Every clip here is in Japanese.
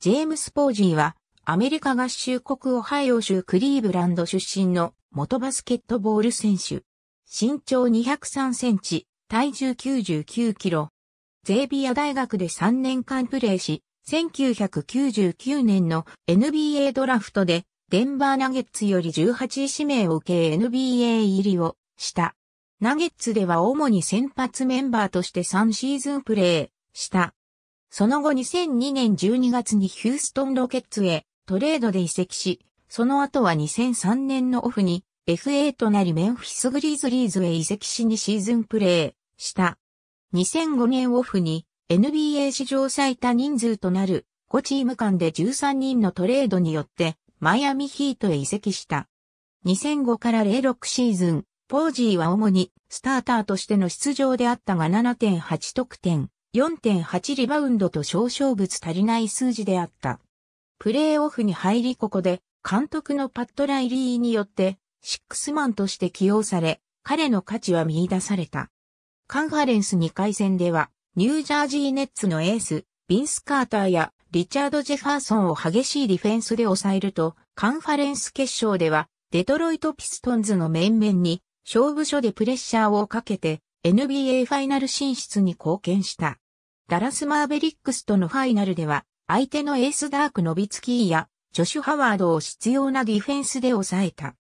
ジェームス・ポージーは、アメリカ合衆国オハイオ州クリーブランド出身の元バスケットボール選手。身長203センチ、体重99キロ。ゼービア大学で3年間プレーし、1999年の NBA ドラフトで、デンバーナゲッツより18位指名を受け NBA 入りをした。ナゲッツでは主に先発メンバーとして3シーズンプレーした。その後2002年12月にヒューストンロケッツへトレードで移籍し、その後は2003年のオフに FA となりメンフィスグリーズリーズへ移籍しにシーズンプレーした。2005年オフに NBA 史上最多人数となる5チーム間で13人のトレードによってマイアミヒートへ移籍した。2005から06シーズン、ポージーは主にスターターとしての出場であったが7.8得点、4.8リバウンドと少々物足りない数字であった。プレーオフに入りここで、監督のパッドライリーによって、シックスマンとして起用され、彼の価値は見出された。カンファレンス2回戦では、ニュージャージーネッツのエース、ビンス・カーターやリチャード・ジェファーソンを激しいディフェンスで抑えると、カンファレンス決勝では、デトロイト・ピストンズの面々に、勝負所でプレッシャーをかけて、NBA ファイナル進出に貢献した。ダラスマーベリックスとのファイナルでは、相手のエースダークノビツキーや、ジョシュ・ハワードを必要なディフェンスで抑えた。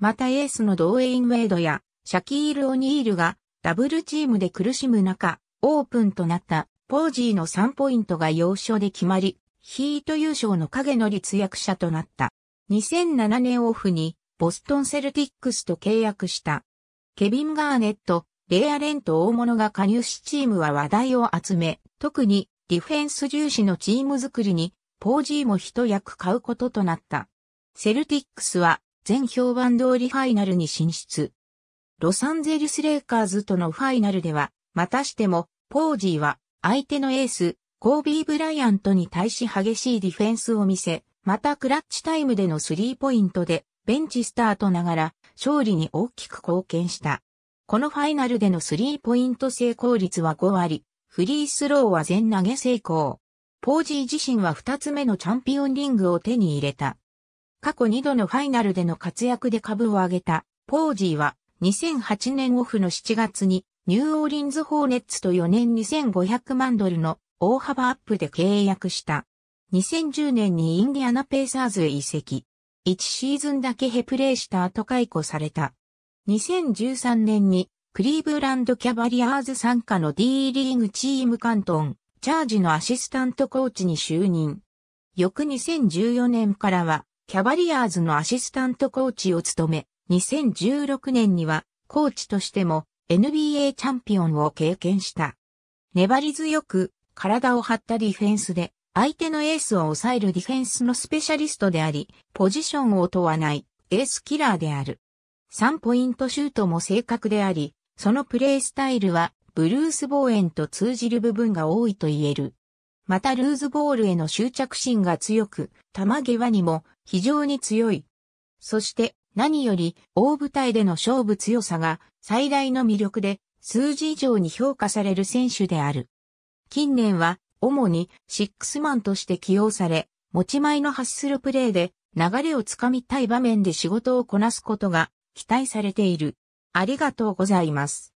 またエースのドーエイン・ウェイドや、シャキール・オニールが、ダブルチームで苦しむ中、オープンとなった、ポージーの3ポイントが要所で決まり、ヒート優勝の影の立役者となった。2007年オフに、ボストンセルティックスと契約した。ケビン・ガーネット、レアレンと大物が加入しチームは話題を集め、特にディフェンス重視のチーム作りに、ポージーも一役買うこととなった。セルティックスは全評判通りファイナルに進出。ロサンゼルスレイカーズとのファイナルでは、またしても、ポージーは相手のエース、コービー・ブライアントに対し激しいディフェンスを見せ、またクラッチタイムでのスリーポイントで、ベンチスタートながら、勝利に大きく貢献した。このファイナルでのスリーポイント成功率は5割、フリースローは全投げ成功。ポージー自身は2つ目のチャンピオンリングを手に入れた。過去2度のファイナルでの活躍で株を上げた、ポージーは2008年オフの7月にニューオーリンズホーネッツと4年2500万ドルの大幅アップで契約した。2010年にインディアナペーサーズへ移籍。1シーズンだけヘプレイした後解雇された。2013年にクリーブランドキャバリアーズ参加の D リーグチーム関東、チャージのアシスタントコーチに就任。翌2014年からは、キャバリアーズのアシスタントコーチを務め、2016年には、コーチとしても NBA チャンピオンを経験した。粘り強く、体を張ったディフェンスで、相手のエースを抑えるディフェンスのスペシャリストであり、ポジションを問わない、エースキラーである。3ポイントシュートも正確であり、そのプレースタイルはブルース・ボーエンと通じる部分が多いと言える。またルーズボールへの執着心が強く、球際にも非常に強い。そして何より大舞台での勝負強さが最大の魅力で数字以上に評価される選手である。近年は主にシックスマンとして起用され、持ち前の発するプレーで流れをつかみたい場面で仕事をこなすことが期待されている。ありがとうございます。